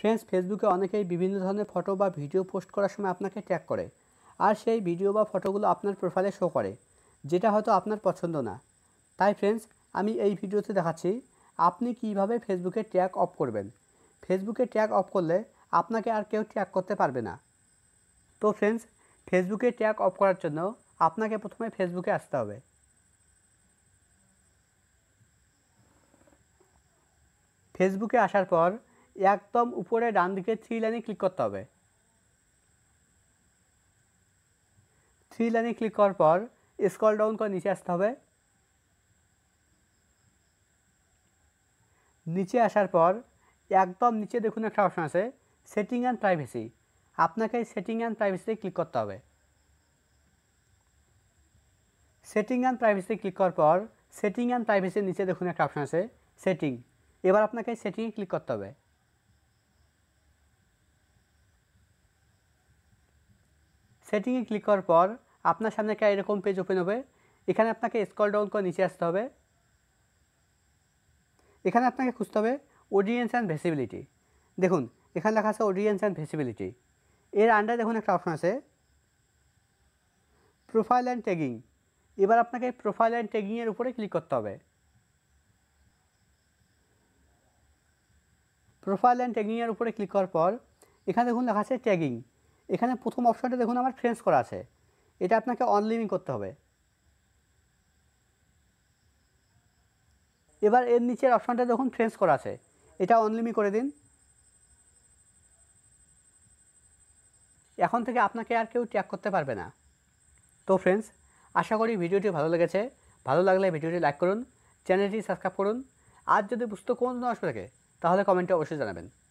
friends ফেসবুকে অনেকেই বিভিন্ন ধরনের ফটো বা ভিডিও পোস্ট করার সময় আপনাকে ট্যাগ করে আর সেই ভিডিও বা ফটোগুলো আপনার প্রোফাইলে শো করে যেটা হয়তো আপনার পছন্দ না তাই ফ্রেন্ডস আমি এই ভিডিওতে দেখাচ্ছি আপনি কিভাবে ফেসবুকে ট্যাগ অফ করবেন ফেসবুকে ট্যাগ অফ করলে আপনাকে আর কেউ ট্যাগ করতে পারবে না তো ফ্রেন্ডস ফেসবুকে ট্যাগ অফ করার জন্য আপনাকে প্রথমে ফেসবুকে আসতে হবে ফেসবুকে আসার পর একদম উপরে ডান দিকে থ্রি লাইনে ক্লিক করতে হবে থ্রি লাইনে ক্লিক করার পর স্কল ডাউন করে নিচে আসতে হবে নিচে আসার পর একদম নিচে দেখুন একটা অপশন আছে সেটিং অ্যান্ড প্রাইভেসি আপনাকে সেটিং অ্যান্ড প্রাইভেসিতে ক্লিক করতে হবে সেটিং অ্যান্ড প্রাইভেসিতে ক্লিক করার পর সেটিং অ্যান্ড প্রাইভেসির নিচে দেখুন একটা অপশন আছে সেটিং এবার আপনাকে সেটিংয়ে ক্লিক করতে হবে সেটিংয়ে ক্লিক করার পর আপনার সামনে একটা এরকম পেজ ওপেন হবে এখানে আপনাকে স্কল ডাউন করে নিচে আসতে হবে এখানে আপনাকে খুঁজতে হবে অডিয়েন্স অ্যান্ড ভেসিবিলিটি দেখুন এখানে লেখা আছে অডিয়েন্স অ্যান্ড ভেসিবিলিটি এর আন্ডারে দেখুন একটা অপশন আছে প্রোফাইল অ্যান্ড ট্যাগিং এবার আপনাকে প্রোফাইল অ্যান্ড ট্যাগিংয়ের উপরে ক্লিক করতে হবে প্রোফাইল অ্যান্ড ট্যাগিংয়ের উপরে ক্লিক করার পর এখানে দেখুন লেখা আছে ট্যাগিং এখানে প্রথম অপশানটা দেখুন আমার ফ্রেন্স করা আছে এটা আপনাকে অনলিমিং করতে হবে এবার এর নিচের অপশানটা দেখুন ফ্রেন্স করা আছে এটা অনলিমি করে দিন এখন থেকে আপনাকে আর কেউ ট্যাগ করতে পারবে না তো ফ্রেন্ডস আশা করি ভিডিওটি ভালো লেগেছে ভালো লাগলে ভিডিওটি লাইক করুন চ্যানেলটি সাবস্ক্রাইব করুন আর যদি বুঝতে কোনো অসুবিধা থাকে তাহলে কমেন্টে অবশ্যই জানাবেন